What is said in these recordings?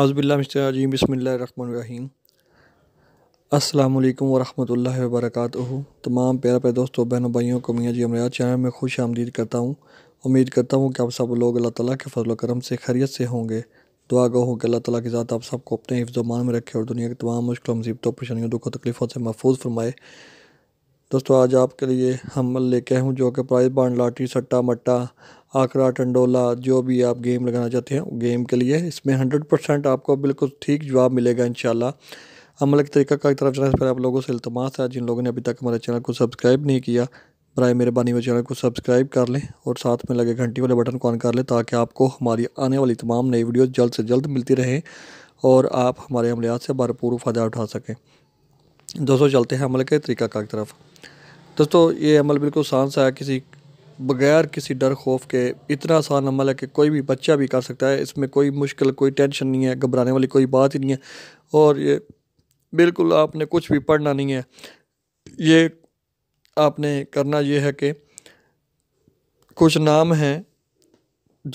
आज़बिल्लाजीम बसमीम अल्लाम वरहमल वर्क तमाम प्यार प्यारे दोस्तों बहनों भाइयों को मियाँ जी अमराज चैनल में खुश आमदीद करता हूँ उम्मीद करता हूँ कि आप सब लोग अल्लाह ताला के फजल करम से खैरियत से होंगे दुआ गो हूँ कि अल्लाह ताला के ज़ात आप सबको अपने हिफ्ज़ मान में रखे और दुनिया की तमाम मुश्किल मुसीबतों परेशानियों दुखों तकलीफ़ों से महफूज फरमाए दोस्तों आज आपके लिए हम लेके आए हूँ जो कि प्राइज बांड लाठी सट्टा मट्टा आकरा टंडोला जो भी आप गेम लगाना चाहते हैं गेम के लिए इसमें हंड्रेड परसेंट आपको बिल्कुल ठीक जवाब मिलेगा इन अमल के तरीका का एक तरफ जाने से पहले आप लोगों से इल्तमास है जिन लोगों ने अभी तक हमारे चैनल को सब्सक्राइब नहीं किया बर मेहरबानी वो चैनल को सब्सक्राइब कर लें और साथ में लगे घंटी वाले बटन को ऑन कर लें ताकि आपको हमारी आने वाली तमाम नई वीडियो जल्द से जल्द मिलती रहें और आप हमारे अमलियात से भरपूर फ़ायदा उठा सकें दोस्तों चलते हैं अमल के तरीका एक तरफ दोस्तों ये अमल बिल्कुल आसान सा है किसी बगैर किसी डर खौफ के इतना आसान अमल है कि कोई भी बच्चा भी कर सकता है इसमें कोई मुश्किल कोई टेंशन नहीं है घबराने वाली कोई बात ही नहीं है और ये बिल्कुल आपने कुछ भी पढ़ना नहीं है ये आपने करना ये है कि कुछ नाम हैं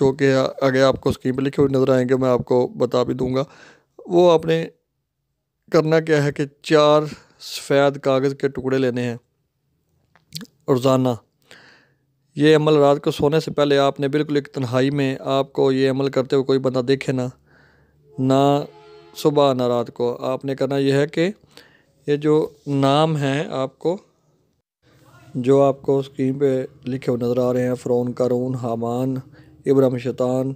जो कि आगे आपको स्क्रीन पर लिखे हुए नज़र आएंगे मैं आपको बता भी दूंगा वो आपने करना क्या है कि चार सफ़ेद कागज़ के टुकड़े लेने हैं रोज़ाना ये अमल रात को सोने से पहले आपने बिल्कुल एक तन्हाई में आपको ये अमल करते हुए कोई बंदा देखे ना ना सुबह ना रात को आपने करना यह है कि ये जो नाम है आपको जो आपको स्क्रीन पे लिखे हुए नज़र आ रहे हैं फ़्रोन करून हामान इब्राम शैतान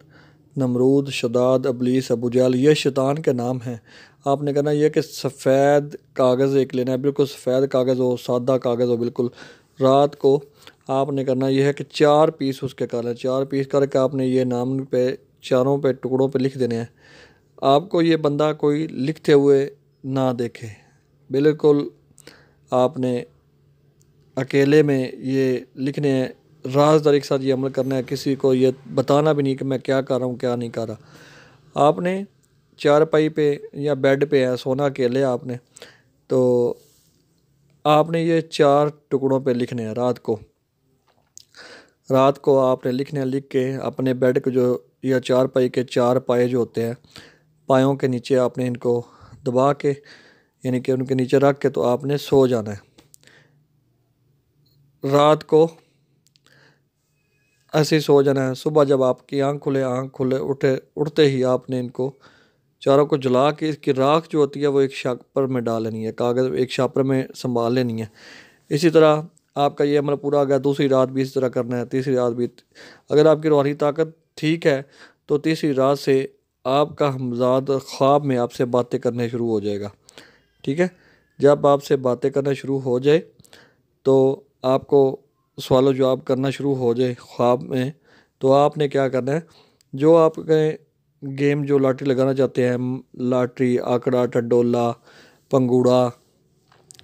नमरूद शदाद अबलीस अबू जाल ये शैतान के नाम हैं आपने कहना यह कि सफ़ेद कागज़ एक लेना है बिल्कुल सफ़ेद कागज़ हो सादा कागज़ हो बिल्कुल रात को आपने करना यह है कि चार पीस उसके कर लें चार पीस करके आपने ये नाम पे चारों पे टुकड़ों पे लिख देने हैं आपको ये बंदा कोई लिखते हुए ना देखे बिल्कुल आपने अकेले में ये लिखने हैं राजदारी के साथ ये अमल करना है किसी को ये बताना भी नहीं कि मैं क्या कर रहा हूँ क्या नहीं कर रहा आपने चारपाई पे या बेड पे है सोना अकेले आपने तो आपने ये चार टुकड़ों पे लिखने हैं रात को रात को आपने लिखने लिख के अपने बेड को जो या चार पाई के चार पाए जो होते हैं पायों के नीचे आपने इनको दबा के यानी कि उनके नीचे रख के तो आपने सो जाना है रात को ऐसे ही सो जाना है सुबह जब आपकी आँख खुले आँख खुले उठे उठते ही आपने इनको चारों को जला के इसकी राख जो होती है वो एक शापर में डाल लेनी है कागज़ एक शापर में संभाल लेनी है इसी तरह आपका ये अमल पूरा आ गया दूसरी रात भी इस तरह करना है तीसरी रात भी अगर आपकी रूहानी ताकत ठीक है तो तीसरी रात से आपका हमजाद ख्वाब में आपसे बातें करने शुरू हो जाएगा ठीक है जब आपसे बातें करना शुरू हो जाए तो आपको सवाल जवाब करना शुरू हो जाए ख्वाब में तो आपने क्या करना है जो आपके गेम जो लाटरी लगाना चाहते हैं लाटरी आंकड़ा टडोला पंगूड़ा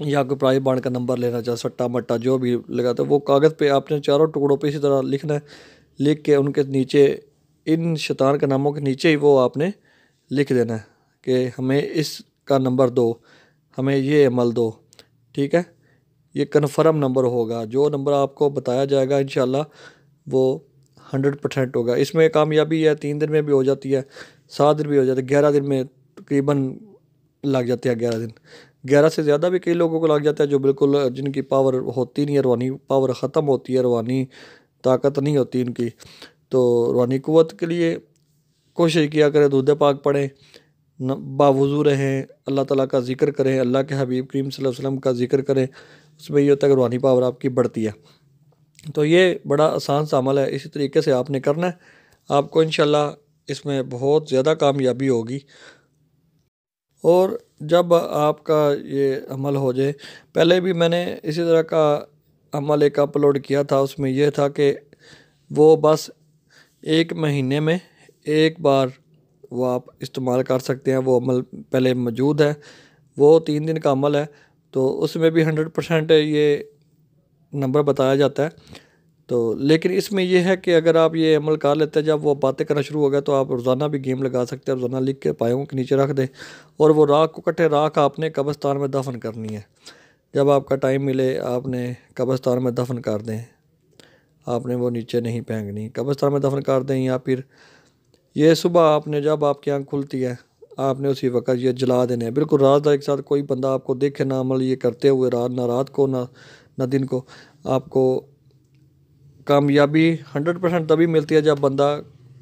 या कोई प्राइज बांड का नंबर लेना चाहे सट्टा मट्टा जो भी लगाता तो है वो कागज़ पे आपने चारों टुकड़ों पे इसी तरह लिखना है लिख के उनके नीचे इन शैतान के नामों के नीचे ही वो आपने लिख देना है कि हमें इसका नंबर दो हमें ये अमल दो ठीक है ये कन्फर्म नंबर होगा जो नंबर आपको बताया जाएगा इन वो हंड्रेड परसेंट होगा इसमें कामयाबी है तीन दिन में भी हो जाती है सात दिन भी हो जाती है ग्यारह दिन में तकरीबन लग जाते हैं ग्यारह दिन ग्यारह से ज़्यादा भी कई लोगों को लग जाता है जो बिल्कुल जिनकी पावर होती नहीं है रूहानी पावर ख़त्म होती है रूहानी ताकत नहीं होती इनकी तो रवानी क़वत के लिए कोशिश किया करें दूध पाक पढ़ें बावजू रहें अल्लाह ताला का जिक्र करें अल्लाह के हबीब करीम वसल्लम का जिक्र करें उसमें ये होता है कि रूहानी पावर आपकी बढ़ती है तो ये बड़ा आसान सा अमल है इसी तरीके से आपने करना है आपको इन इसमें बहुत ज़्यादा कामयाबी होगी और जब आपका ये अमल हो जाए पहले भी मैंने इसी तरह का अमल एक अपलोड किया था उसमें यह था कि वो बस एक महीने में एक बार वो आप इस्तेमाल कर सकते हैं वो अमल पहले मौजूद है वो तीन दिन का अमल है तो उसमें भी हंड्रेड परसेंट ये नंबर बताया जाता है तो लेकिन इसमें यह है कि अगर आप ये अमल कर लेते हैं जब वो बातें करना शुरू हो गया तो आप रोज़ाना भी गेम लगा सकते हैं रोज़ाना लिख के पायों के नीचे रख दें और वो राख को कटे राख आपने कब्रस्तान में दफन करनी है जब आपका टाइम मिले आपने कब्रस्तान में दफन कर दें आपने वो नीचे नहीं पहंगनी कब्रस्तान में दफन कर दें या फिर ये सुबह आपने जब आपकी आँख खुलती है आपने उसी वक्त ये जला देने हैं बिल्कुल रात के साथ कोई बंदा आपको देखे ना अमल ये करते हुए रात ना रात को ना ना दिन को आपको कामयाबी हंड्रेड परसेंट तभी मिलती है जब बंदा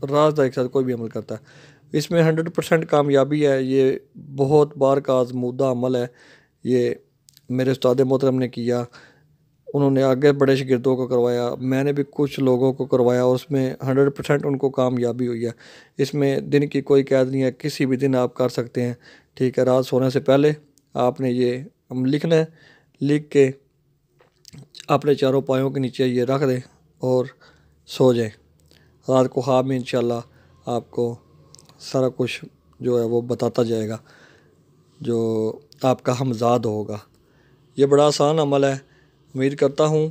राजदारी के साथ कोई भी अमल करता है इसमें हंड्रेड परसेंट कामयाबी है ये बहुत बार का आजमूदा अमल है ये मेरे उस्ताद मोहतरम ने किया उन्होंने आगे बड़े शगिरदों को करवाया मैंने भी कुछ लोगों को करवाया और उसमें हंड्रेड परसेंट उनको कामयाबी हुई है इसमें दिन की कोई कैद नहीं है किसी भी दिन आप कर सकते हैं ठीक है रात सोने से पहले आपने ये हम लिखना है लिख के अपने चारों पायों के नीचे ये रख दें और सो जाएं रात को ख्वाब में इंशाल्लाह आपको सारा कुछ जो है वो बताता जाएगा जो आपका हमजाद होगा ये बड़ा आसान अमल है उम्मीद करता हूँ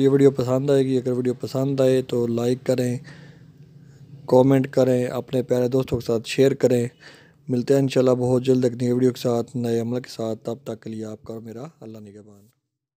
ये वीडियो पसंद आएगी अगर वीडियो पसंद आए तो लाइक करें कमेंट करें अपने प्यारे दोस्तों के साथ शेयर करें मिलते हैं इंशाल्लाह बहुत जल्द एक नई वीडियो के साथ नए अमल के साथ तब तक के लिए आपका और मेरा अल्लाह निगहबान